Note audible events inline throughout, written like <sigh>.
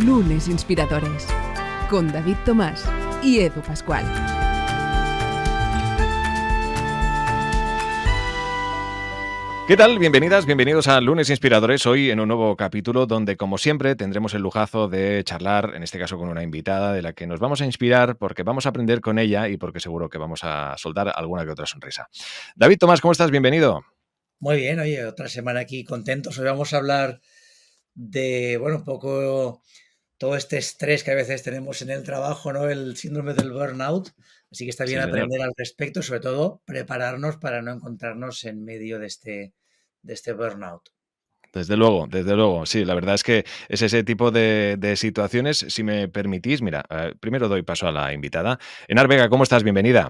Lunes Inspiradores con David Tomás y Edu Pascual. ¿Qué tal? Bienvenidas, bienvenidos a Lunes Inspiradores, hoy en un nuevo capítulo donde, como siempre, tendremos el lujazo de charlar, en este caso con una invitada de la que nos vamos a inspirar porque vamos a aprender con ella y porque seguro que vamos a soltar alguna que otra sonrisa. David Tomás, ¿cómo estás? Bienvenido. Muy bien, oye, otra semana aquí contentos. Hoy vamos a hablar de, bueno, un poco todo este estrés que a veces tenemos en el trabajo, ¿no? El síndrome del burnout. Así que está bien aprender al respecto, sobre todo prepararnos para no encontrarnos en medio de este, de este burnout. Desde luego, desde luego, sí, la verdad es que es ese tipo de, situaciones. Si me permitís, mira, eh, primero doy paso a la invitada. Enar Vega, ¿cómo estás? Bienvenida.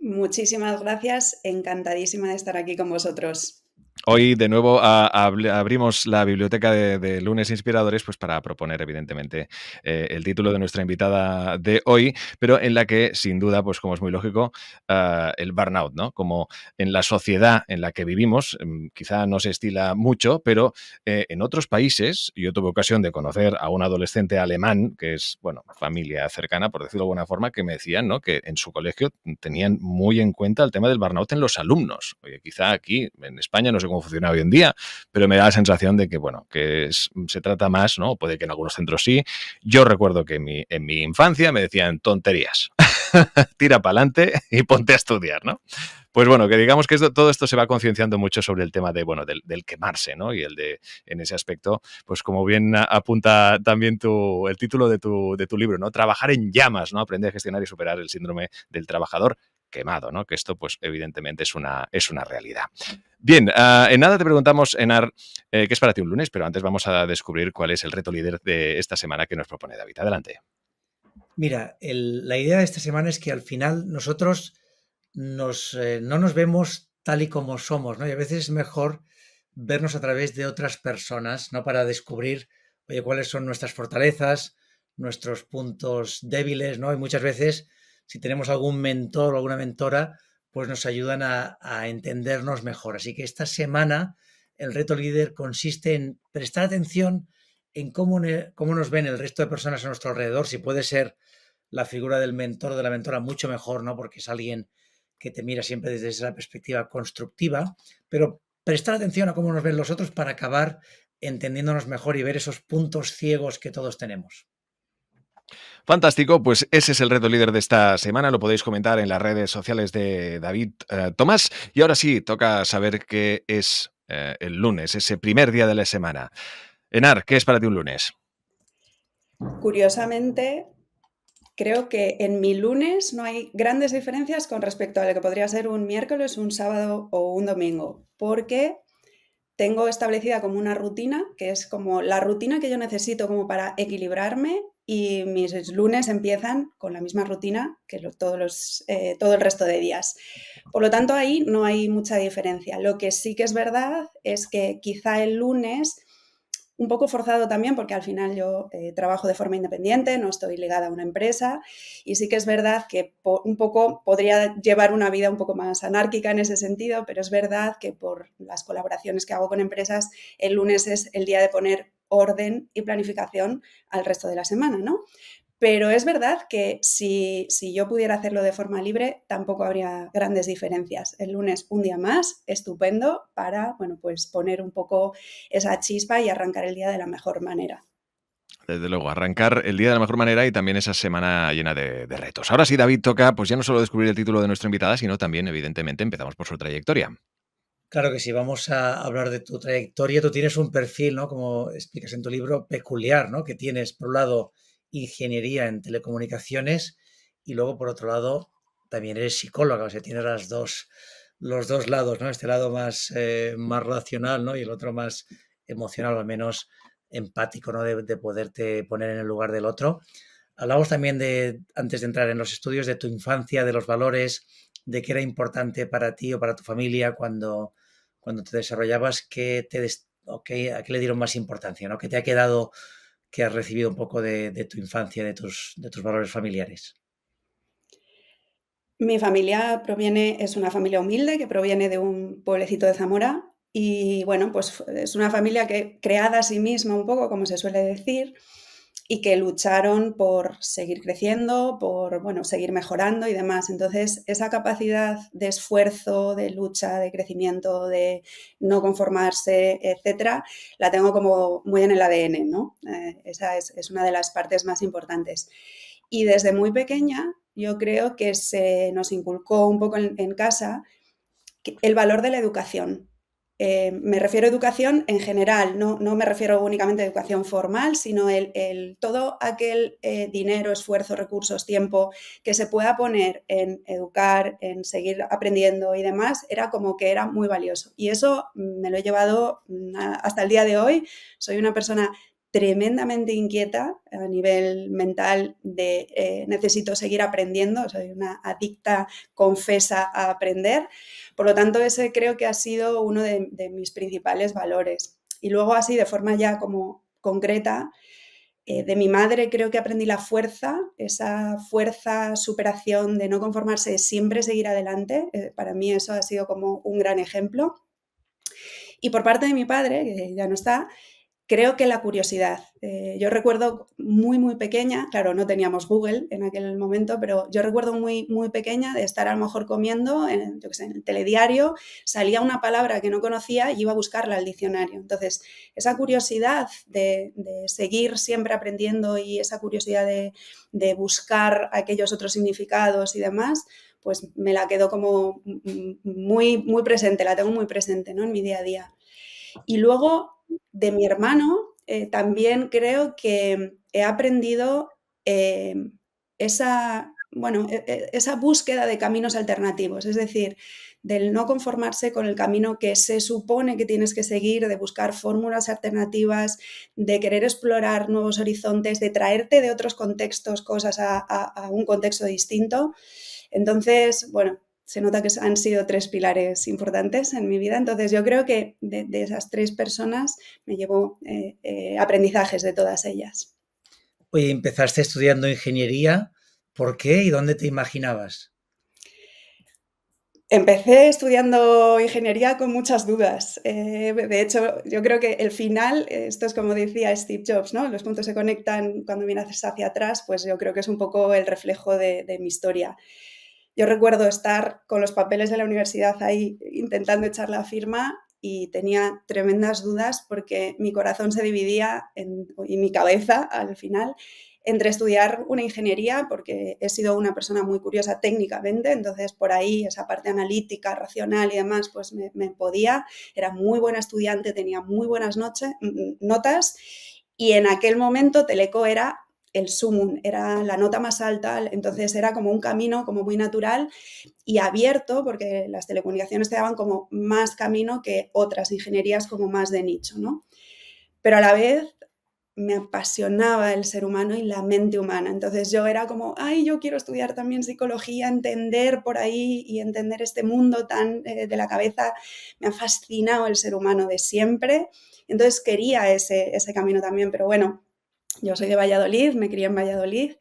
Muchísimas gracias, encantadísima de estar aquí con vosotros. Hoy de nuevo abrimos la biblioteca de, lunes inspiradores pues para proponer evidentemente eh, el título de nuestra invitada de hoy, pero en la que sin duda, pues como es muy lógico, ah, el burnout, ¿no? Como en la sociedad en la que vivimos, mm, quizá no se estila mucho, pero eh, en otros países, yo tuve ocasión de conocer a un adolescente alemán, que es, bueno, familia cercana, por decirlo de alguna forma, que me decían, Que en su colegio tenían muy en cuenta el tema del burnout en los alumnos. Oye, quizá aquí en España no sé cómo funciona hoy en día, pero me da la sensación de que, bueno, que se trata más, ¿no? Puede que en algunos centros sí. Yo recuerdo que en mi, en mi infancia me decían tonterías. <laughs> Tira para adelante y ponte a estudiar, ¿no? Pues bueno, que digamos que todo esto se va concienciando mucho sobre el tema de, bueno, del, quemarse, ¿no? Y el de, en ese aspecto, pues como bien apunta también tu, el título de tu, de tu libro, ¿no? Trabajar en llamas, ¿no? Aprender a gestionar y superar el síndrome del trabajador quemado, ¿no? Que esto, pues, evidentemente es una, es una realidad. Bien, ah, en nada te preguntamos, Enar, eh, qué es para ti un lunes, pero antes vamos a descubrir cuál es el reto líder de esta semana que nos propone David. Adelante. Mira, la idea de esta semana es que al final nosotros eh, no nos vemos tal y como somos, ¿no? Y a veces es mejor vernos a través de otras personas, ¿no? Para descubrir, oye, cuáles son nuestras fortalezas, nuestros puntos débiles, ¿no? Y muchas veces, si tenemos algún mentor o alguna mentora, pues nos ayudan a, entendernos mejor. Así que esta semana el reto líder consiste en prestar atención en cómo, cómo nos ven el resto de personas a nuestro alrededor, si puede ser la figura del mentor o de la mentora mucho mejor, ¿no? Porque es alguien que te mira siempre desde esa perspectiva constructiva, pero prestar atención a cómo nos ven los otros para acabar entendiéndonos mejor y ver esos puntos ciegos que todos tenemos. Fantástico, pues ese es el reto líder de esta semana, lo podéis comentar en las redes sociales de David eh, Tomás. Y ahora sí, toca saber qué es eh, el lunes, ese primer día de la semana. Enar, ¿qué es para ti un lunes? Curiosamente, creo que en mi lunes no hay grandes diferencias con respecto a lo que podría ser un miércoles, un sábado o un domingo, porque tengo establecida como una rutina, que es como la rutina que yo necesito como para equilibrarme y mis lunes empiezan con la misma rutina que todos los, eh, todo el resto de días. Por lo tanto, ahí no hay mucha diferencia. Lo que sí que es verdad es que quizá el lunes, un poco forzado también, porque al final yo eh, trabajo de forma independiente, no estoy ligada a una empresa, y sí que es verdad que un poco podría llevar una vida un poco más anárquica en ese sentido, pero es verdad que por las colaboraciones que hago con empresas, el lunes es el día de poner orden y planificación al resto de la semana, ¿no? Pero es verdad que si, si, yo pudiera hacerlo de forma libre, tampoco habría grandes diferencias. El lunes un día más, estupendo, para bueno, pues poner un poco esa chispa y arrancar el día de la mejor manera. Desde luego, arrancar el día de la mejor manera y también esa semana llena de, de retos. Ahora sí, David, toca pues ya no solo descubrir el título de nuestra invitada, sino también, evidentemente, empezamos por su trayectoria. Claro que sí, vamos a hablar de tu trayectoria. Tú tienes un perfil, ¿no? Como explicas en tu libro, peculiar, ¿no? Que tienes, por un lado, ingeniería en telecomunicaciones y luego, por otro lado, también eres psicóloga, o sea, tienes las dos, los dos lados, ¿no? Este lado más, eh, más racional, ¿no? Y el otro más emocional, al menos empático, ¿no? De, de, poderte poner en el lugar del otro. Hablamos también de, antes de entrar en los estudios, de tu infancia, de los valores, de qué era importante para ti o para tu familia cuando, cuando te desarrollabas, ¿a qué le dieron más importancia? ¿no? ¿Qué te ha quedado que has recibido un poco de, tu infancia, de tus, de tus valores familiares? Mi familia proviene, es una familia humilde que proviene de un pueblecito de Zamora y bueno, pues es una familia que creada a sí misma un poco, como se suele decir, y que lucharon por seguir creciendo, por bueno, seguir mejorando y demás. Entonces, esa capacidad de esfuerzo, de lucha, de crecimiento, de no conformarse, etcétera, la tengo como muy en el ADN, ¿no? Eh, esa es, una de las partes más importantes. Y desde muy pequeña, yo creo que se nos inculcó un poco en, en casa el valor de la educación, eh, me refiero a educación en general, no, me refiero únicamente a educación formal, sino el, todo aquel eh, dinero, esfuerzo, recursos, tiempo que se pueda poner en educar, en seguir aprendiendo y demás, era como que era muy valioso. Y eso me lo he llevado mm, hasta el día de hoy. Soy una persona tremendamente inquieta a nivel mental de eh, necesito seguir aprendiendo, soy una adicta, confesa a aprender. Por lo tanto, ese creo que ha sido uno de, mis principales valores. Y luego así, de forma ya como concreta, eh, de mi madre creo que aprendí la fuerza, esa fuerza, superación de no conformarse, siempre seguir adelante. Eh, para mí eso ha sido como un gran ejemplo. Y por parte de mi padre, que ya no está, Creo que la curiosidad. Eh, yo recuerdo muy, muy pequeña, claro, no teníamos Google en aquel momento, pero yo recuerdo muy, muy pequeña de estar a lo mejor comiendo, en, yo sé, en el telediario, salía una palabra que no conocía y iba a buscarla al diccionario. Entonces, esa curiosidad de, seguir siempre aprendiendo y esa curiosidad de, buscar aquellos otros significados y demás, pues me la quedó como mm, mm, muy, muy presente, la tengo muy presente ¿no? en mi día a día. Y luego de mi hermano eh, también creo que he aprendido eh, esa, bueno, e, e, esa búsqueda de caminos alternativos, es decir, del no conformarse con el camino que se supone que tienes que seguir, de buscar fórmulas alternativas, de querer explorar nuevos horizontes, de traerte de otros contextos cosas a un contexto distinto. Entonces, bueno, se nota que han sido tres pilares importantes en mi vida. Entonces, yo creo que de, esas tres personas me llevo eh, eh, aprendizajes de todas ellas. Oye, empezaste estudiando ingeniería. ¿Por qué y dónde te imaginabas? Empecé estudiando ingeniería con muchas dudas. Eh, de hecho, yo creo que el final, esto es como decía Steve Jobs, ¿no? Los puntos se conectan cuando miras hacia atrás, pues yo creo que es un poco el reflejo de mi historia. Yo recuerdo estar con los papeles de la universidad ahí intentando echar la firma y tenía tremendas dudas porque mi corazón se dividía en, y mi cabeza al final entre estudiar una ingeniería, porque he sido una persona muy curiosa técnicamente, entonces por ahí esa parte analítica, racional y demás, pues me, podía, era muy buena estudiante, tenía muy buenas mm, notas y en aquel momento Teleco era el sumum, era la nota más alta, entonces era como un camino como muy natural y abierto, porque las telecomunicaciones te daban como más camino que otras ingenierías como más de nicho, ¿no? Pero a la vez me apasionaba el ser humano y la mente humana. Entonces yo era como, ay, yo quiero estudiar también psicología, entender por ahí y entender este mundo tan eh, de la cabeza. Me ha fascinado el ser humano de siempre. Entonces quería ese camino también, pero bueno, yo soy de Valladolid, me crié en Valladolid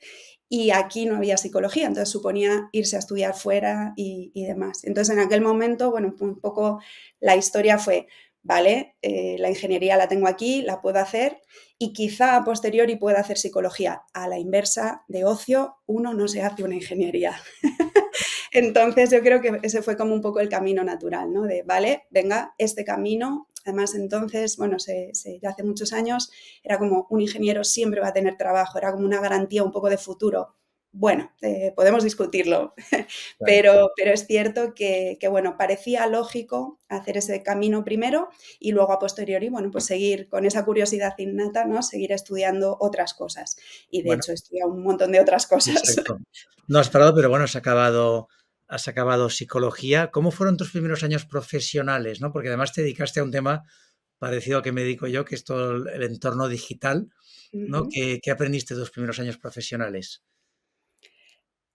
y aquí no había psicología, entonces suponía irse a estudiar fuera y, demás. Entonces en aquel momento, bueno, un poco la historia fue, vale, eh, la ingeniería la tengo aquí, la puedo hacer y quizá a posteriori pueda hacer psicología. A la inversa de ocio, uno no se hace una ingeniería. <laughs> Entonces yo creo que ese fue como un poco el camino natural, ¿no? De, vale, venga, este camino Además, entonces, bueno, ya hace muchos años, era como un ingeniero siempre va a tener trabajo, era como una garantía un poco de futuro. Bueno, eh, podemos discutirlo, <laughs> pero, pero es cierto que, bueno, parecía lógico hacer ese camino primero y luego a posteriori, bueno, pues seguir con esa curiosidad innata, ¿no? Seguir estudiando otras cosas. Y de hecho, estudia un montón de otras cosas. No has parado, pero bueno, se ha acabado has acabado psicología. ¿Cómo fueron tus primeros años profesionales? ¿no? Porque además te dedicaste a un tema parecido a que me dedico yo, que es todo el entorno digital. ¿no? ¿Qué, aprendiste de tus primeros años profesionales?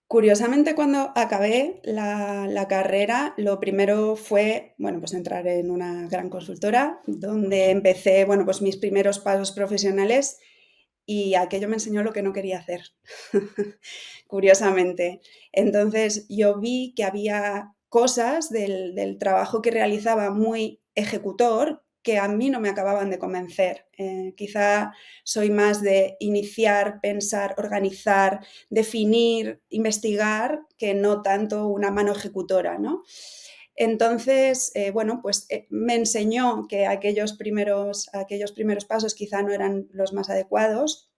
Curiosamente, cuando acabé la, carrera, lo primero fue, bueno, pues entrar en una gran consultora, donde empecé, bueno, pues mis primeros pasos profesionales y aquello me enseñó lo que no quería hacer, <laughs> curiosamente. Entonces yo vi que había cosas del, trabajo que realizaba muy ejecutor que a mí no me acababan de convencer. Eh, quizá soy más de iniciar, pensar, organizar, definir, investigar, que no tanto una mano ejecutora, ¿no? Entonces, eh, bueno, pues eh, me enseñó que aquellos primeros, aquellos primeros pasos quizá no eran los más adecuados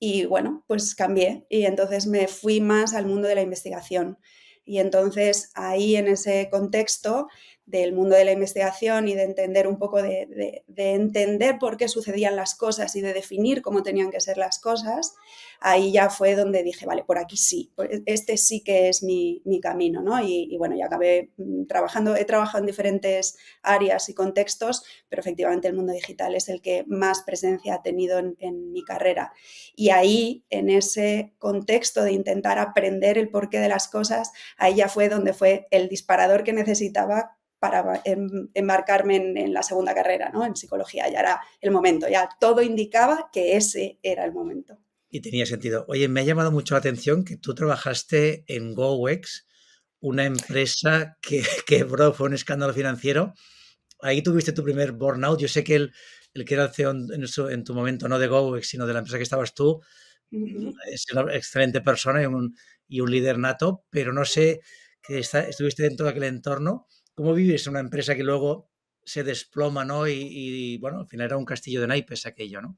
y bueno, pues cambié y entonces me fui más al mundo de la investigación. Y entonces ahí en ese contexto del mundo de la investigación y de entender un poco de, entender por qué sucedían las cosas y de definir cómo tenían que ser las cosas, ahí ya fue donde dije, vale, por aquí sí, e-, este sí que es mi, camino, ¿no? Y, bueno, ya acabé mm, trabajando, he trabajado en diferentes áreas y contextos, pero efectivamente el mundo digital es el que más presencia ha tenido en, en mi carrera. Y ahí, en ese contexto de intentar aprender el porqué de las cosas, ahí ya fue donde fue el disparador que necesitaba para embarcarme en, la segunda carrera, ¿no? En psicología, ya era el momento, ya todo indicaba que ese era el momento. Y tenía sentido. Oye, me ha llamado mucho la atención que tú trabajaste en GoWex, una empresa que, <laughs> fue un escándalo financiero. Ahí tuviste tu primer burnout. Yo sé que el, que era el CEO en, tu momento, no de GoWex, sino de la empresa que estabas tú, es una excelente persona y un, y un líder nato, pero no sé que estuviste dentro de aquel entorno ¿Cómo vives una empresa que luego se desploma, ¿no? Y, bueno, al final era un castillo de naipes aquello, ¿no?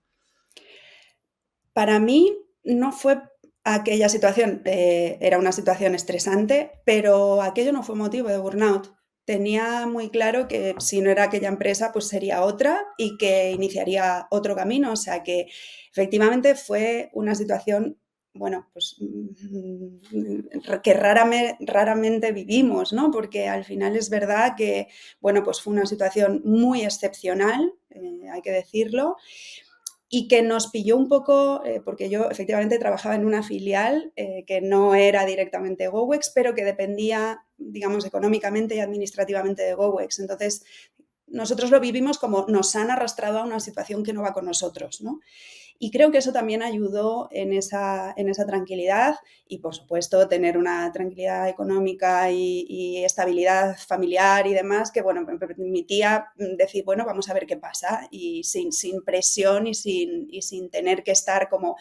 Para mí no fue aquella situación, eh, era una situación estresante, pero aquello no fue motivo de burnout. Tenía muy claro que si no era aquella empresa, pues sería otra y que iniciaría otro camino. O sea que efectivamente fue una situación bueno, pues mm, mm, que raramente vivimos, ¿no? Porque al final es verdad que, bueno, pues fue una situación muy excepcional, eh, hay que decirlo, y que nos pilló un poco, eh, porque yo efectivamente trabajaba en una filial eh, que no era directamente GoWex, pero que dependía, digamos, económicamente y administrativamente de GoWex. Entonces, nosotros lo vivimos como nos han arrastrado a una situación que no va con nosotros, ¿no? Y creo que eso también ayudó en esa, en esa tranquilidad y, por supuesto, tener una tranquilidad económica y, estabilidad familiar y demás que, bueno, me permitía decir, bueno, vamos a ver qué pasa y sin, sin presión y sin, y sin tener que estar como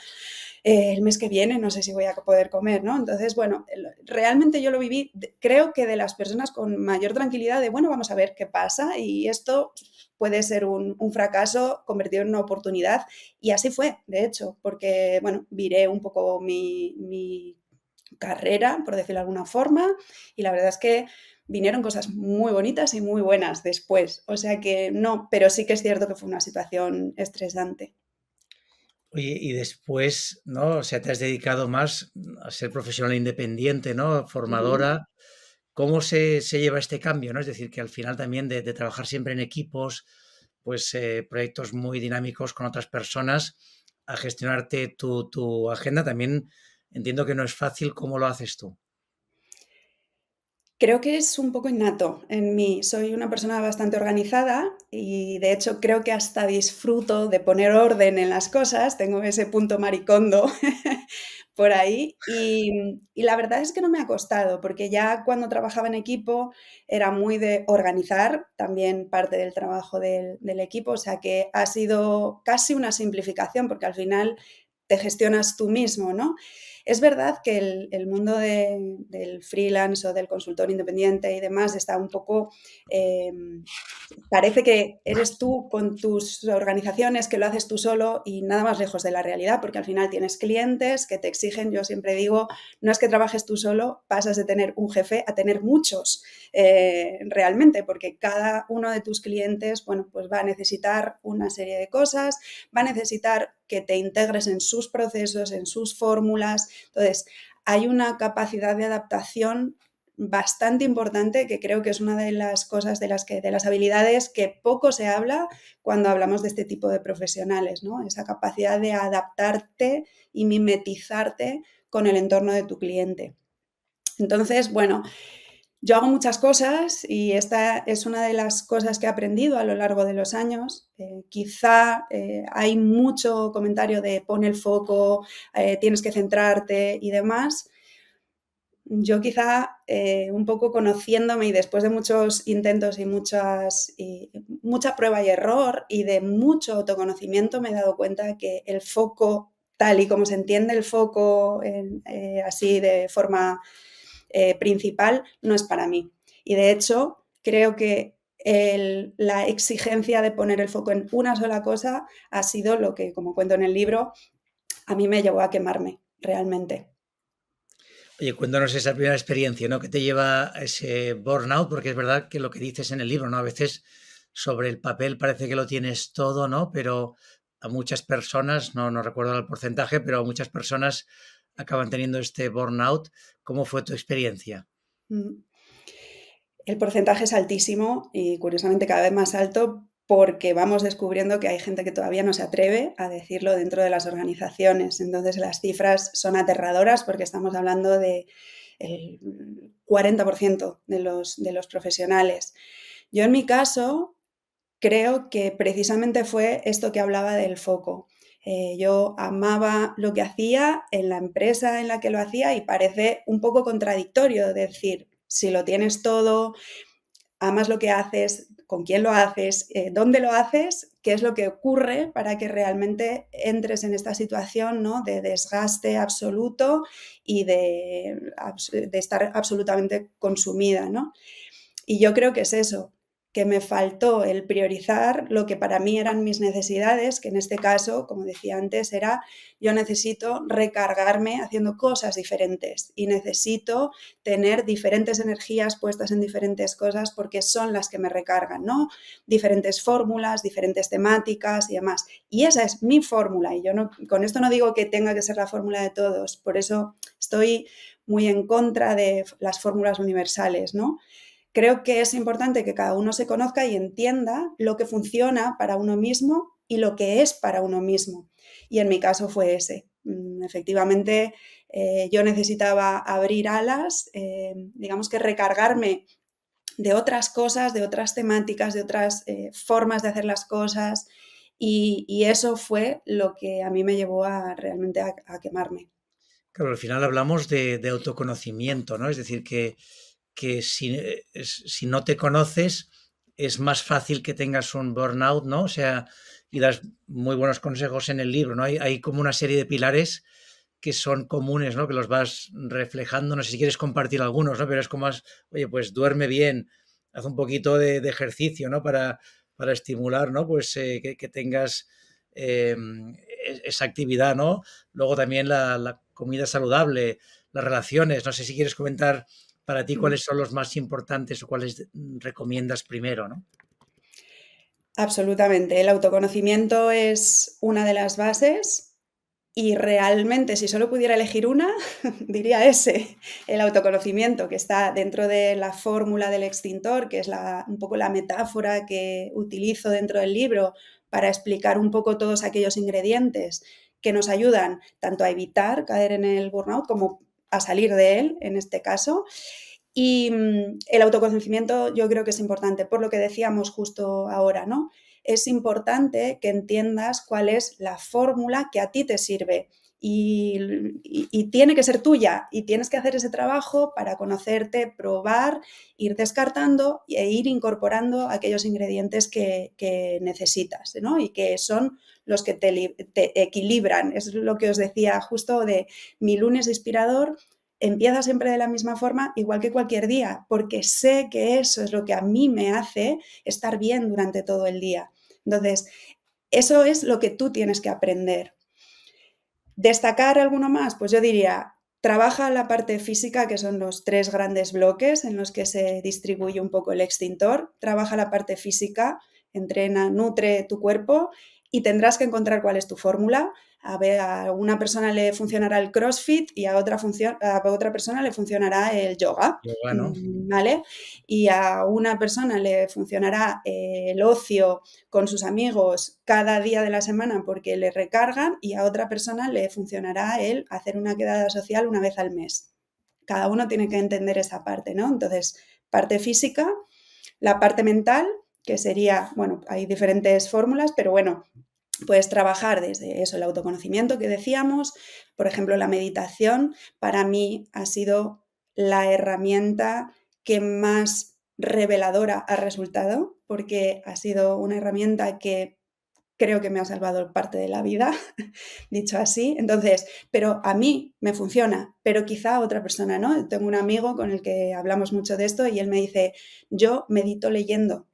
eh, el mes que viene no sé si voy a poder comer, ¿no? Entonces, bueno, realmente yo lo viví, creo que de las personas con mayor tranquilidad de, bueno, vamos a ver qué pasa y esto puede ser un, fracaso convertido en una oportunidad. Y así fue, de hecho, porque, bueno, viré un poco mi, mi carrera, por decirlo de alguna forma, y la verdad es que vinieron cosas muy bonitas y muy buenas después. O sea que no, pero sí que es cierto que fue una situación estresante y después, ¿no? O sea, te has dedicado más a ser profesional independiente, ¿no? Formadora. ¿Cómo se, lleva este cambio, ¿no? Es decir, que al final también de, trabajar siempre en equipos, pues eh, proyectos muy dinámicos con otras personas, a gestionarte tu, tu agenda también entiendo que no es fácil. ¿Cómo lo haces tú? Creo que es un poco innato en mí. Soy una persona bastante organizada y de hecho creo que hasta disfruto de poner orden en las cosas. Tengo ese punto maricondo <laughs> por ahí y, la verdad es que no me ha costado porque ya cuando trabajaba en equipo era muy de organizar también parte del trabajo del, del equipo. O sea que ha sido casi una simplificación porque al final te gestionas tú mismo, ¿no? Es verdad que el, mundo del freelance o del consultor independiente y demás está un poco, eh, parece que eres tú con tus organizaciones, que lo haces tú solo y nada más lejos de la realidad, porque al final tienes clientes que te exigen, yo siempre digo, no es que trabajes tú solo, pasas de tener un jefe a tener muchos eh, realmente, porque cada uno de tus clientes, bueno, pues va a necesitar una serie de cosas, va a necesitar que te integres en sus procesos, en sus fórmulas, entonces, hay una capacidad de adaptación bastante importante que creo que es una de las cosas de las que de las habilidades que poco se habla cuando hablamos de este tipo de profesionales, ¿no? Esa capacidad de adaptarte y mimetizarte con el entorno de tu cliente. Entonces, bueno, yo hago muchas cosas y esta es una de las cosas que he aprendido a lo largo de los años. Eh, quizá eh, hay mucho comentario de pon el foco, eh, tienes que centrarte y demás. Yo quizá un poco conociéndome y después de muchos intentos y, muchas, y mucha prueba y error y de mucho autoconocimiento me he dado cuenta que el foco, tal y como se entiende el foco así de forma eh, principal no es para mí. Y de hecho, creo que la exigencia de poner el foco en una sola cosa ha sido lo que, como cuento en el libro, a mí me llevó a quemarme realmente. Oye, cuéntanos esa primera experiencia, ¿no? ¿Qué te lleva a ese burnout? Porque es verdad que lo que dices en el libro, ¿no? A veces sobre el papel parece que lo tienes todo, ¿no? Pero a muchas personas, no, no recuerdo el porcentaje, pero a muchas personas acaban teniendo este burnout. ¿Cómo fue tu experiencia? Mm. El porcentaje es altísimo y curiosamente cada vez más alto porque vamos descubriendo que hay gente que todavía no se atreve a decirlo dentro de las organizaciones. Entonces las cifras son aterradoras porque estamos hablando de 40% de de los profesionales. Yo en mi caso creo que precisamente fue esto que hablaba del foco. Eh, yo amaba lo que hacía en la empresa en la que lo hacía y parece un poco contradictorio decir, si lo tienes todo, amas lo que haces, con quién lo haces, eh, dónde lo haces, qué es lo que ocurre para que realmente entres en esta situación ¿no? de desgaste absoluto y de, de estar absolutamente consumida. ¿no? Y yo creo que es eso, que me faltó el priorizar lo que para mí eran mis necesidades, que en este caso, como decía antes, era yo necesito recargarme haciendo cosas diferentes y necesito tener diferentes energías puestas en diferentes cosas porque son las que me recargan, ¿no? Diferentes fórmulas, diferentes temáticas y demás. Y esa es mi fórmula y yo no, con esto no digo que tenga que ser la fórmula de todos, por eso estoy muy en contra de las fórmulas universales, ¿no? Creo que es importante que cada uno se conozca y entienda lo que funciona para uno mismo y lo que es para uno mismo. Y en mi caso fue ese. Mm, efectivamente, eh, yo necesitaba abrir alas, eh, digamos que recargarme de otras cosas, de otras temáticas, de otras eh, formas de hacer las cosas. Y, eso fue lo que a mí me llevó a realmente a, quemarme. Claro, al final hablamos de autoconocimiento, ¿no? Es decir, que que si, eh, si no te conoces es más fácil que tengas un burnout, ¿no? O sea, y das muy buenos consejos en el libro, ¿no? Hay, hay como una serie de pilares que son comunes, ¿no? Que los vas reflejando, no sé si quieres compartir algunos, ¿no? Pero es como, más, oye, pues duerme bien, haz un poquito de, ejercicio, ¿no? Para, para estimular, ¿no? Pues eh, que, tengas em, e, esa actividad, ¿no? Luego también la, comida saludable, las relaciones, no sé si quieres comentar para ti mm. cuáles son los más importantes o cuáles mm, recomiendas primero, ¿no? Absolutamente. El autoconocimiento es una de las bases y realmente si solo pudiera elegir una, <laughs> diría ese, el autoconocimiento que está dentro de la fórmula del extintor, que es la, un poco la metáfora que utilizo dentro del libro para explicar un poco todos aquellos ingredientes que nos ayudan tanto a evitar caer en el burnout como a salir de él, en este caso. Y mm, el autoconocimiento yo creo que es importante, por lo que decíamos justo ahora, ¿no? Es importante que entiendas cuál es la fórmula que a ti te sirve y, tiene que ser tuya y tienes que hacer ese trabajo para conocerte, probar, ir descartando e ir incorporando aquellos ingredientes que, necesitas y que son los que te, te, equilibran. Es lo que os decía justo de mi lunes inspirador. Empieza siempre de la misma forma, igual que cualquier día, porque sé que eso es lo que a mí me hace estar bien durante todo el día. Entonces, eso es lo que tú tienes que aprender Destacar alguno más, pues yo diría, trabaja la parte física, que son los tres grandes bloques en los que se distribuye un poco el extintor, trabaja la parte física, entrena, nutre tu cuerpo y tendrás que encontrar cuál es tu fórmula, a, ver, a una persona le funcionará el CrossFit y a otra, a otra persona le funcionará el yoga. Mm, ¿Vale? Y a una persona le funcionará eh, el ocio con sus amigos cada día de la semana porque le recargan y a otra persona le funcionará el hacer una quedada social una vez al mes. Cada uno tiene que entender esa parte, ¿no? Entonces, parte física, la parte mental, que sería, bueno, hay diferentes fórmulas, pero bueno, Puedes trabajar desde eso, el autoconocimiento que decíamos, por ejemplo, la meditación, para mí ha sido la herramienta que más reveladora ha resultado, porque ha sido una herramienta que creo que me ha salvado parte de la vida, <laughs> dicho así. Entonces, pero a mí me funciona, pero quizá a otra persona no. Tengo un amigo con el que hablamos mucho de esto y él me dice, yo medito leyendo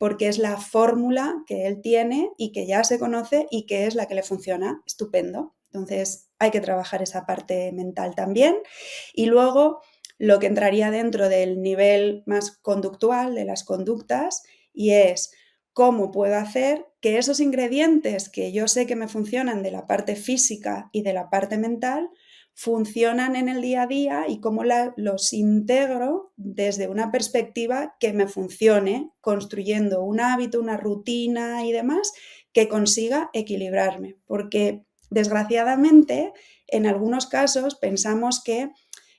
porque es la fórmula que él tiene y que ya se conoce y que es la que le funciona estupendo. Entonces hay que trabajar esa parte mental también. Y luego lo que entraría dentro del nivel más conductual de las conductas y es cómo puedo hacer que esos ingredientes que yo sé que me funcionan de la parte física y de la parte mental, funcionan en el día a día y cómo los integro desde una perspectiva que me funcione, construyendo un hábito, una rutina y demás que consiga equilibrarme. Porque desgraciadamente, en algunos casos pensamos que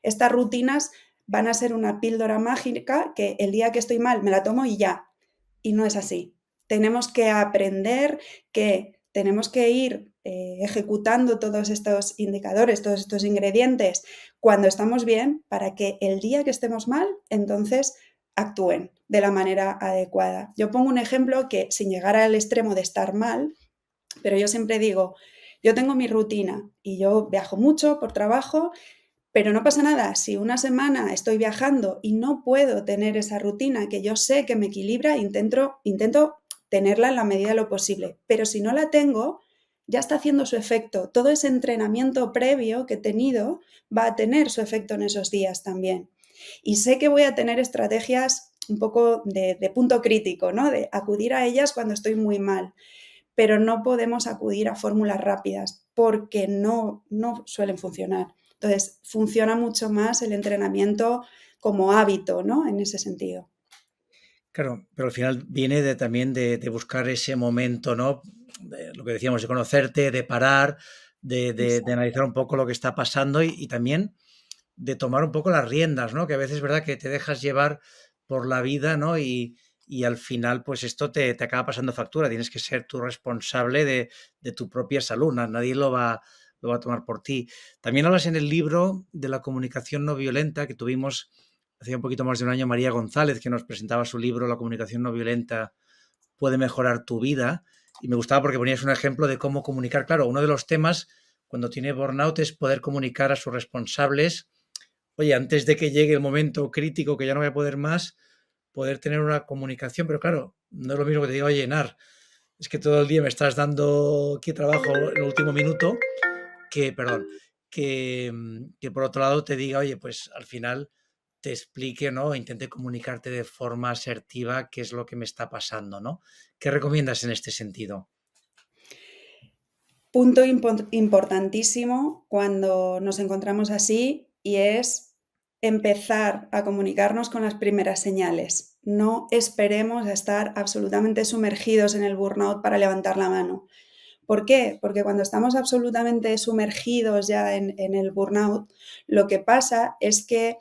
estas rutinas van a ser una píldora mágica que el día que estoy mal me la tomo y ya. Y no es así. Tenemos que aprender que tenemos que ir eh, ejecutando todos estos indicadores, todos estos ingredientes cuando estamos bien para que el día que estemos mal, entonces actúen de la manera adecuada. Yo pongo un ejemplo que sin llegar al extremo de estar mal, pero yo siempre digo, yo tengo mi rutina y yo viajo mucho por trabajo, pero no pasa nada, si una semana estoy viajando y no puedo tener esa rutina que yo sé que me equilibra, intento, intento tenerla en la medida de lo posible. Pero si no la tengo, ya está haciendo su efecto. Todo ese entrenamiento previo que he tenido va a tener su efecto en esos días también. Y sé que voy a tener estrategias un poco de, de punto crítico, ¿no? De acudir a ellas cuando estoy muy mal. Pero no podemos acudir a fórmulas rápidas porque no, no suelen funcionar. Entonces, funciona mucho más el entrenamiento como hábito, ¿no? En ese sentido. Claro, pero al final viene de, también de, buscar ese momento, ¿no? lo que decíamos, de conocerte, de parar, de, analizar un poco lo que está pasando y, también de tomar un poco las riendas, ¿no? Que a veces es verdad que te dejas llevar por la vida, ¿no? Y, al final, pues esto te, acaba pasando factura. Tienes que ser tú responsable de, tu propia salud. Nadie lo va, lo va a tomar por ti. También hablas en el libro de la comunicación no violenta que tuvimos hacía un poquito más de un año María González, que nos presentaba su libro La comunicación no violenta puede mejorar tu vida. Y me gustaba porque ponías un ejemplo de cómo comunicar. Claro, uno de los temas cuando tiene burnout es poder comunicar a sus responsables, oye, antes de que llegue el momento crítico que ya no voy a poder más, poder tener una comunicación. Pero claro, no es lo mismo que te diga, oye, Nar, es que todo el día me estás dando aquí trabajo en el último minuto, que, perdón, que, mm, que por otro lado te diga, oye, pues al final te explique ¿no? intente comunicarte de forma asertiva qué es lo que me está pasando. ¿no? ¿Qué recomiendas en este sentido? Punto importantísimo cuando nos encontramos así y es empezar a comunicarnos con las primeras señales. No esperemos a estar absolutamente sumergidos en el burnout para levantar la mano. ¿Por qué? Porque cuando estamos absolutamente sumergidos ya en el burnout, lo que pasa es que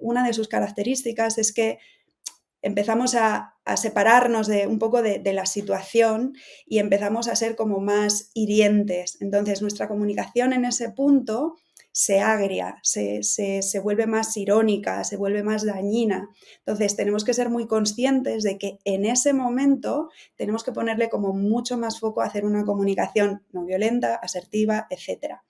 una de sus características es que empezamos a, separarnos de, un poco de, la situación y empezamos a ser como más hirientes. Entonces nuestra comunicación en ese punto se agria, se, vuelve más irónica, se vuelve más dañina. Entonces tenemos que ser muy conscientes de que en ese momento tenemos que ponerle como mucho más foco a hacer una comunicación no violenta, asertiva, etcétera.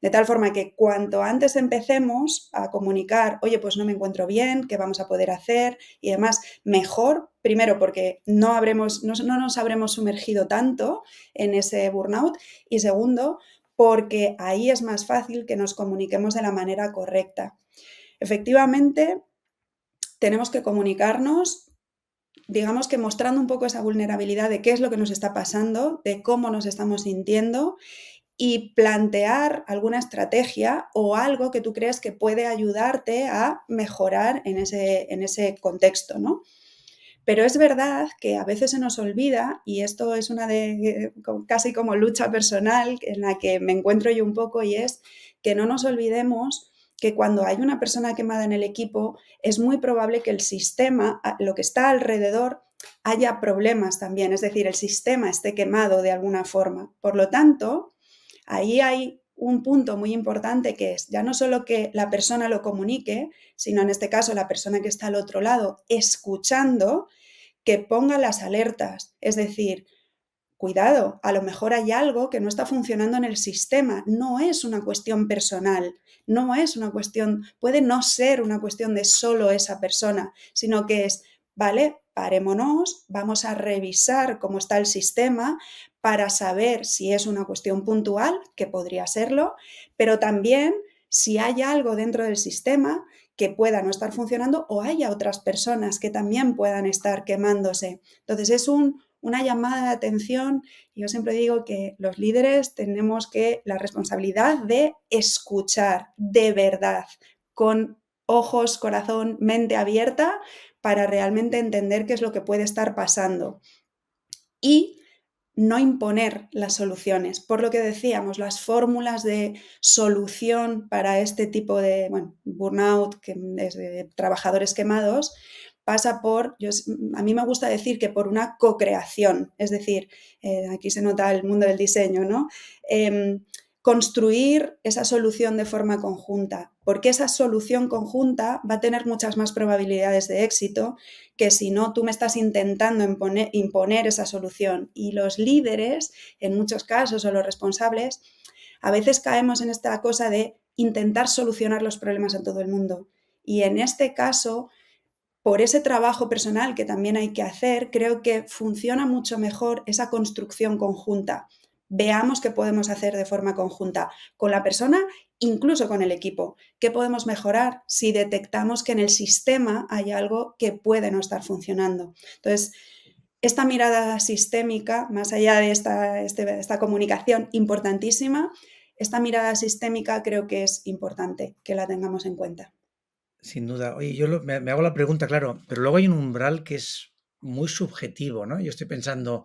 De tal forma que cuanto antes empecemos a comunicar, oye, pues no me encuentro bien, ¿qué vamos a poder hacer? Y demás, mejor, primero porque no, habremos, no, no nos habremos sumergido tanto en ese burnout y segundo, porque ahí es más fácil que nos comuniquemos de la manera correcta. Efectivamente, tenemos que comunicarnos digamos que mostrando un poco esa vulnerabilidad de qué es lo que nos está pasando, de cómo nos estamos sintiendo y plantear alguna estrategia o algo que tú crees que puede ayudarte a mejorar en ese, en ese contexto, Pero es verdad que a veces se nos olvida, y esto es una de <laughs> casi como lucha personal en la que me encuentro yo un poco, y es que no nos olvidemos que cuando hay una persona quemada en el equipo, es muy probable que el sistema, lo que está alrededor, haya problemas también, es decir, el sistema esté quemado de alguna forma. Por lo tanto, Ahí hay un punto muy importante que es ya no solo que la persona lo comunique, sino en este caso la persona que está al otro lado escuchando, que ponga las alertas. Es decir, cuidado, a lo mejor hay algo que no está funcionando en el sistema. No es una cuestión personal, no es una cuestión, puede no ser una cuestión de solo esa persona, sino que es, vale, parémonos, vamos a revisar cómo está el sistema, para saber si es una cuestión puntual, que podría serlo, pero también si hay algo dentro del sistema que pueda no estar funcionando o haya otras personas que también puedan estar quemándose. Entonces es una llamada de atención yo siempre digo que los líderes tenemos que la responsabilidad de escuchar de verdad con ojos, corazón, mente abierta para realmente entender qué es lo que puede estar pasando. Y no imponer las soluciones. Por lo que decíamos, las fórmulas de solución para este tipo de bueno, burnout, que es de trabajadores quemados, pasa por, yo, a mí me gusta decir que por una co-creación, es decir, eh, aquí se nota el mundo del diseño, ¿no? Em, construir esa solución de forma conjunta, porque esa solución conjunta va a tener muchas más probabilidades de éxito que si no tú me estás intentando imponer, esa solución. Y los líderes, en muchos casos, o los responsables, a veces caemos en esta cosa de intentar solucionar los problemas en todo el mundo. Y en este caso, por ese trabajo personal que también hay que hacer, creo que funciona mucho mejor esa construcción conjunta veamos qué podemos hacer de forma conjunta con la persona, incluso con el equipo, qué podemos mejorar si detectamos que en el sistema hay algo que puede no estar funcionando. Entonces, esta mirada sistémica, más allá de esta, este, esta comunicación importantísima, esta mirada sistémica creo que es importante que la tengamos en cuenta. Sin duda. Oye, yo me, me hago la pregunta, claro, pero luego hay un umbral que es muy subjetivo, ¿no? Yo estoy pensando,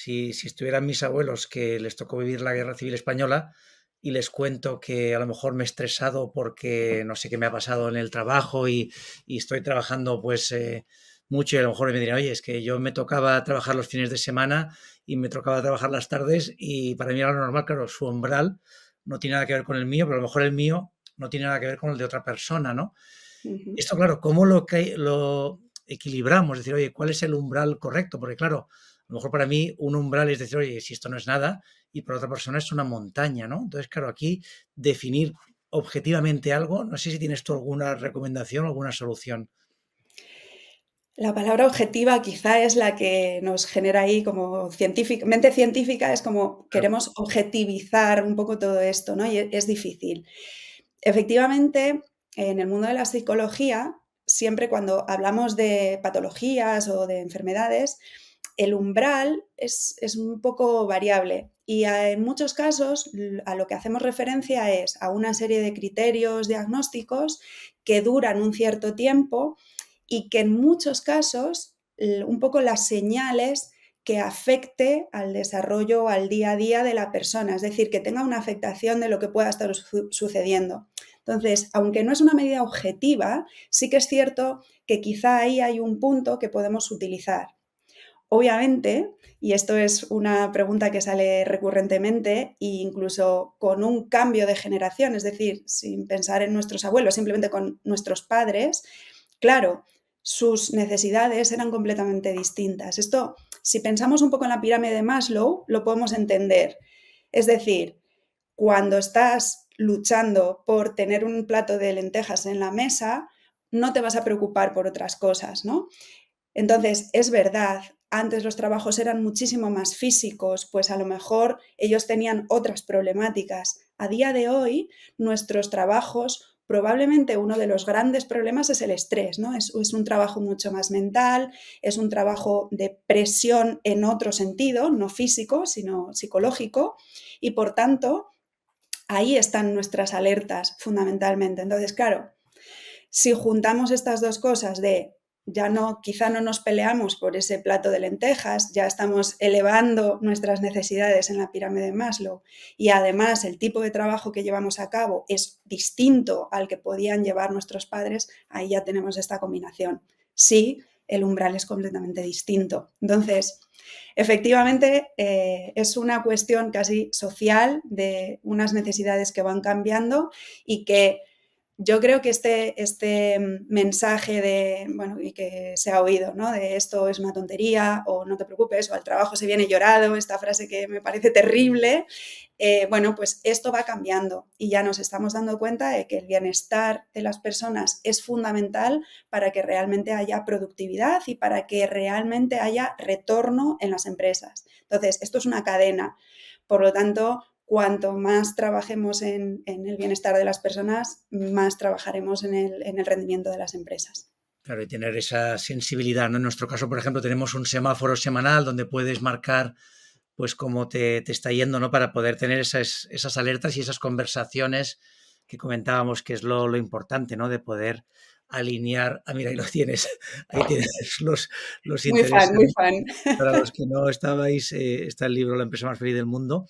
si, estuvieran mis abuelos que les tocó vivir la guerra civil española y les cuento que a lo mejor me he estresado porque no sé qué me ha pasado en el trabajo y, estoy trabajando pues eh, mucho y a lo mejor me dirían, oye, es que yo me tocaba trabajar los fines de semana y me tocaba trabajar las tardes y para mí era lo normal, claro, su umbral no tiene nada que ver con el mío, pero a lo mejor el mío no tiene nada que ver con el de otra persona, ¿no? Esto, claro, ¿cómo lo, lo equilibramos? Es decir, oye, ¿cuál es el umbral correcto? Porque, claro, a lo mejor para mí un umbral es decir, oye, si esto no es nada, y para otra persona es una montaña, ¿no? Entonces, claro, aquí definir objetivamente algo, no sé si tienes tú alguna recomendación, alguna solución. La palabra objetiva quizá es la que nos genera ahí como científica, mente científica, es como queremos objetivizar un poco todo esto, ¿no? Y e, es difícil. Efectivamente, en el mundo de la psicología, siempre cuando hablamos de patologías o de enfermedades, el umbral es, un poco variable y en muchos casos a lo que hacemos referencia es a una serie de criterios diagnósticos que duran un cierto tiempo y que en muchos casos un poco las señales que afecte al desarrollo, al día a día de la persona, es decir, que tenga una afectación de lo que pueda estar sucediendo. Entonces, aunque no es una medida objetiva, sí que es cierto que quizá ahí hay un punto que podemos utilizar. Obviamente, y esto es una pregunta que sale recurrentemente, e incluso con un cambio de generación, es decir, sin pensar en nuestros abuelos, simplemente con nuestros padres, claro, sus necesidades eran completamente distintas. Esto, si pensamos un poco en la pirámide de Maslow, lo podemos entender. Es decir, cuando estás luchando por tener un plato de lentejas en la mesa, no te vas a preocupar por otras cosas, ¿no? Entonces, es verdad antes los trabajos eran muchísimo más físicos, pues a lo mejor ellos tenían otras problemáticas. A día de hoy, nuestros trabajos, probablemente uno de los grandes problemas es el estrés, ¿no? Es, es un trabajo mucho más mental, es un trabajo de presión en otro sentido, no físico, sino psicológico, y por tanto, ahí están nuestras alertas fundamentalmente. Entonces, claro, si juntamos estas dos cosas de ya no, quizá no nos peleamos por ese plato de lentejas, ya estamos elevando nuestras necesidades en la pirámide de Maslow y además el tipo de trabajo que llevamos a cabo es distinto al que podían llevar nuestros padres, ahí ya tenemos esta combinación. Sí, el umbral es completamente distinto. Entonces, efectivamente, eh, es una cuestión casi social de unas necesidades que van cambiando y que yo creo que este, este mensaje de, bueno, y que se ha oído, ¿no? De esto es una tontería, o no te preocupes, o al trabajo se viene llorado, esta frase que me parece terrible, eh, bueno, pues esto va cambiando y ya nos estamos dando cuenta de que el bienestar de las personas es fundamental para que realmente haya productividad y para que realmente haya retorno en las empresas. Entonces, esto es una cadena. Por lo tanto, cuanto más trabajemos en, el bienestar de las personas, más trabajaremos en el, rendimiento de las empresas. Claro, y tener esa sensibilidad. En nuestro caso, por ejemplo, tenemos un semáforo semanal donde puedes marcar pues cómo te, está yendo, ¿no? Para poder tener esas, alertas y esas conversaciones que comentábamos, que es lo, importante, ¿no? De poder alinear. Ah, mira, ahí lo tienes. <laughs> Ahí tienes los, los muy Fan, muy fan. Para los que no estabais, eh, está el libro La empresa más feliz del mundo.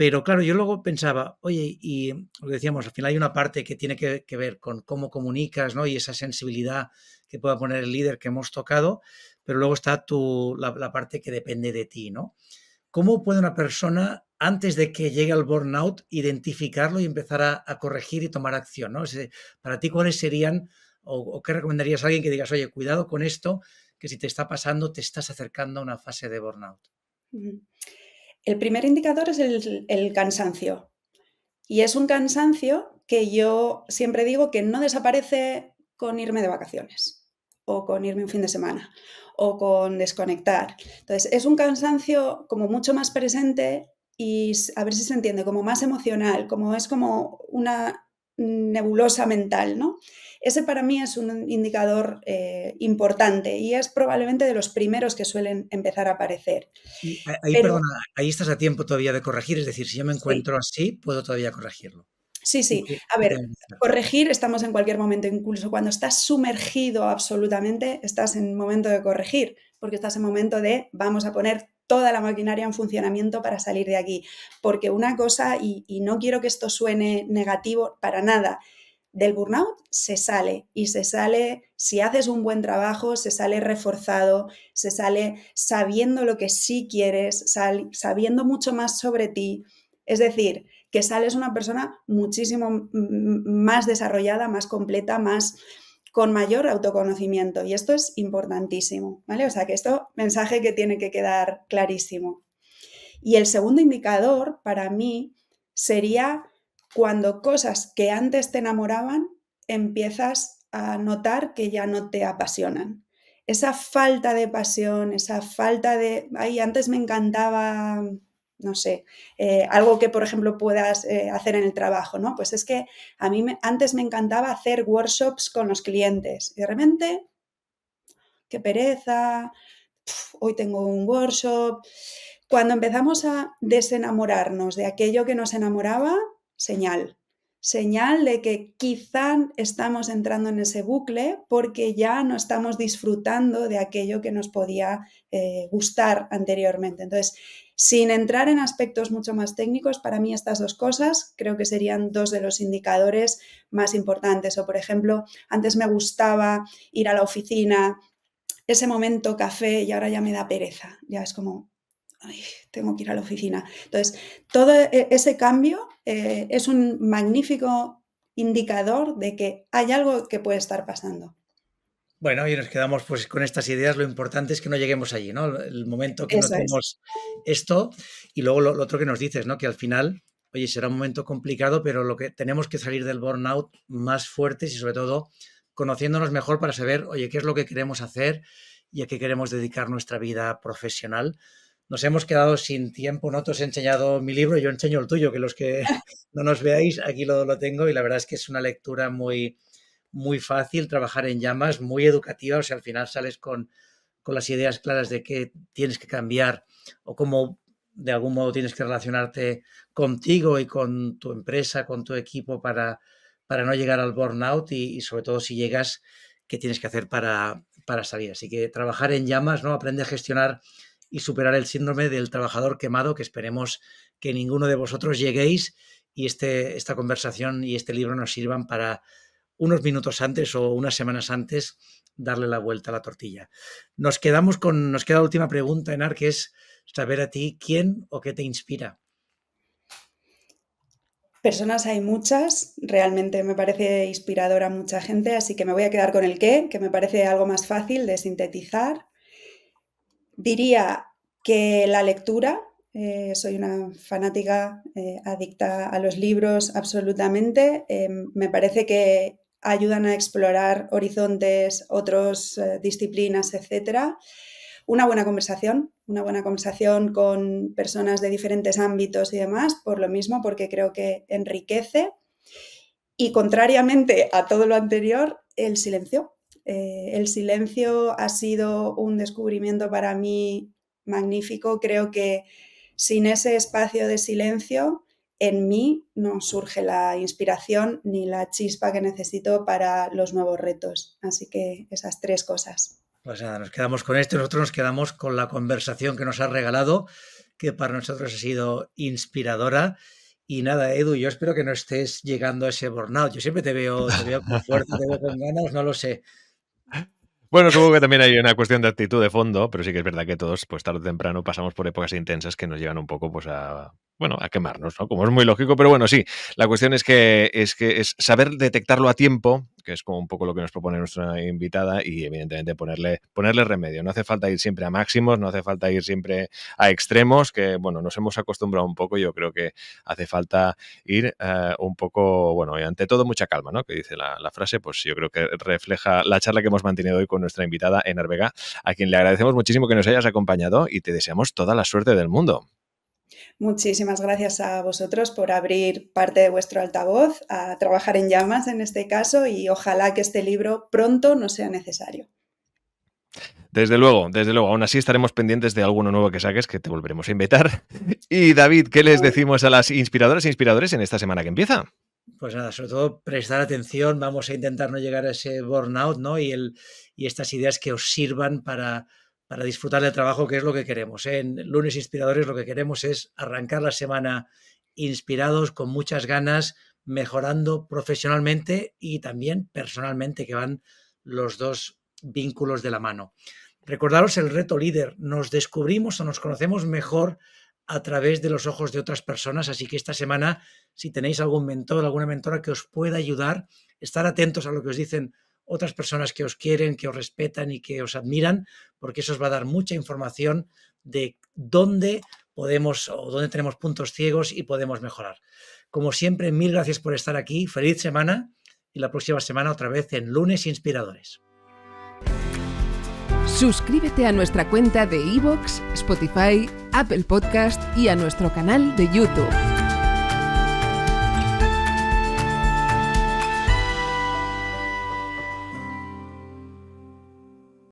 Pero claro, yo luego pensaba, oye, y lo decíamos, al final hay una parte que tiene que, ver con cómo comunicas, ¿no? Y esa sensibilidad que pueda poner el líder que hemos tocado, pero luego está tu, la, parte que depende de ti, ¿no? ¿Cómo puede una persona, antes de que llegue al burnout, identificarlo y empezar a, corregir y tomar acción, ¿no? para ti, ¿cuáles serían o, qué recomendarías a alguien que digas, oye, cuidado con esto, que si te está pasando, te estás acercando a una fase de burnout? El primer indicador es el, cansancio. Y es un cansancio que yo siempre digo que no desaparece con irme de vacaciones o con irme un fin de semana o con desconectar. Entonces, es un cansancio como mucho más presente y a ver si se entiende, como más emocional, como es como una nebulosa mental, ¿no? Ese para mí es un indicador eh, importante y es probablemente de los primeros que suelen empezar a aparecer. Eh, ahí, estás a tiempo todavía de corregir, es decir, si yo me encuentro así, puedo todavía corregirlo. Sí, sí. A ver, corregir estamos en cualquier momento, incluso cuando estás sumergido absolutamente, estás en momento de corregir, porque estás en momento de vamos a poner toda la maquinaria en funcionamiento para salir de aquí. Porque una cosa, y, y no quiero que esto suene negativo para nada, del burnout se sale y se sale, si haces un buen trabajo, se sale reforzado, se sale sabiendo lo que sí quieres, sabiendo mucho más sobre ti. Es decir, que sales una persona muchísimo más desarrollada, más completa, más con mayor autoconocimiento. Y esto es importantísimo, ¿vale? O sea que esto, mensaje que tiene que quedar clarísimo. Y el segundo indicador para mí sería cuando cosas que antes te enamoraban empiezas a notar que ya no te apasionan. Esa falta de pasión, esa falta de, ay, antes me encantaba, no sé, eh, algo que por ejemplo puedas eh, hacer en el trabajo, ¿no? Pues es que a mí antes me encantaba hacer workshops con los clientes y de repente, qué pereza, hoy tengo un workshop. Cuando empezamos a desenamorarnos de aquello que nos enamoraba, señal, señal de que quizá estamos entrando en ese bucle porque ya no estamos disfrutando de aquello que nos podía eh, gustar anteriormente. Entonces, sin entrar en aspectos mucho más técnicos, para mí estas dos cosas creo que serían dos de los indicadores más importantes. O, por ejemplo, antes me gustaba ir a la oficina, ese momento café y ahora ya me da pereza, ya es como, ay, tengo que ir a la oficina. Entonces, todo e-, ese cambio eh, es un magnífico indicador de que hay algo que puede estar pasando. Bueno, y nos quedamos pues con estas ideas. Lo importante es que no lleguemos allí, ¿no? El momento que no tenemos esto y luego lo, lo, otro que nos dices, ¿no? Que al final, oye, será un momento complicado, pero lo que tenemos que salir del burnout más fuertes y sobre todo conociéndonos mejor para saber, oye, qué es lo que queremos hacer y a qué queremos dedicar nuestra vida profesional nos hemos quedado sin tiempo. No te he enseñado mi libro, yo enseño el tuyo, que los que <laughs> no nos veáis, aquí lo, lo tengo y la verdad es que es una lectura muy, muy fácil, trabajar en llamas, muy educativa, o sea, al final sales con, con las ideas claras de qué tienes que cambiar o cómo de algún modo tienes que relacionarte contigo y con tu empresa, con tu equipo para, para no llegar al burnout y, sobre todo si llegas, qué tienes que hacer para, para salir. Así que trabajar en llamas, ¿no? Aprende a gestionar y superar el síndrome del trabajador quemado, que esperemos que ninguno de vosotros lleguéis y este, esta conversación y este libro nos sirvan para unos minutos antes o unas semanas antes darle la vuelta a la tortilla. Nos quedamos con, nos queda la última pregunta, Enar, que es saber a ti quién o qué te inspira. Personas hay muchas, realmente me parece inspiradora mucha gente, así que me voy a quedar con el qué, que me parece algo más fácil de sintetizar. Diría que la lectura, eh, soy una fanática eh, adicta a los libros absolutamente, eh, me parece que ayudan a explorar horizontes, otras disciplinas, etc. Una buena conversación, una buena conversación con personas de diferentes ámbitos y demás, por lo mismo, porque creo que enriquece. Y contrariamente a todo lo anterior, el silencio. Eh, el silencio ha sido un descubrimiento para mí magnífico. Creo que sin ese espacio de silencio, en mí no surge la inspiración ni la chispa que necesito para los nuevos retos. Así que esas tres cosas. Pues nada, nos quedamos con esto. Nosotros nos quedamos con la conversación que nos ha regalado, que para nosotros ha sido inspiradora. Y nada, Edu, yo espero que no estés llegando a ese burnout. Yo siempre te veo, te veo con fuerza, te veo con ganas, no lo sé. Bueno, supongo que también hay una cuestión de actitud de fondo, pero sí que es verdad que todos, pues tarde o temprano, pasamos por épocas intensas que nos llevan un poco, pues, a bueno, a quemarnos, ¿no? Como es muy lógico, pero bueno, sí. La cuestión es que es que es saber detectarlo a tiempo que es como un poco lo que nos propone nuestra invitada, y evidentemente ponerle, ponerle remedio. No hace falta ir siempre a máximos, no hace falta ir siempre a extremos, que bueno, nos hemos acostumbrado un poco, yo creo que hace falta ir eh, un poco, bueno, y ante todo mucha calma, ¿no? Que dice la, frase, pues yo creo que refleja la charla que hemos mantenido hoy con nuestra invitada en Arbega, a quien le agradecemos muchísimo que nos hayas acompañado y te deseamos toda la suerte del mundo. Muchísimas gracias a vosotros por abrir parte de vuestro altavoz a trabajar en llamas en este caso y ojalá que este libro pronto no sea necesario. Desde luego, desde luego. Aún así estaremos pendientes de alguno nuevo que saques que te volveremos a invitar. <laughs> Y David, ¿qué les decimos a las inspiradoras e inspiradores en esta semana que empieza? Pues nada, sobre todo prestar atención, vamos a intentar no llegar a ese burnout, ¿no? Y, el, y estas ideas que os sirvan para, para disfrutar del trabajo, que es lo que queremos. ¿eh? En Lunes Inspiradores lo que queremos es arrancar la semana inspirados, con muchas ganas, mejorando profesionalmente y también personalmente, que van los dos vínculos de la mano. Recordaros el reto líder, nos descubrimos o nos conocemos mejor a través de los ojos de otras personas, así que esta semana, si tenéis algún mentor, alguna mentora que os pueda ayudar, estar atentos a lo que os dicen otras personas que os quieren, que os respetan y que os admiran, porque eso os va a dar mucha información de dónde podemos o dónde tenemos puntos ciegos y podemos mejorar. Como siempre, mil gracias por estar aquí, feliz semana y la próxima semana otra vez en Lunes Inspiradores. Suscríbete a nuestra cuenta de iVoox, Spotify, Apple Podcast y a nuestro canal de YouTube.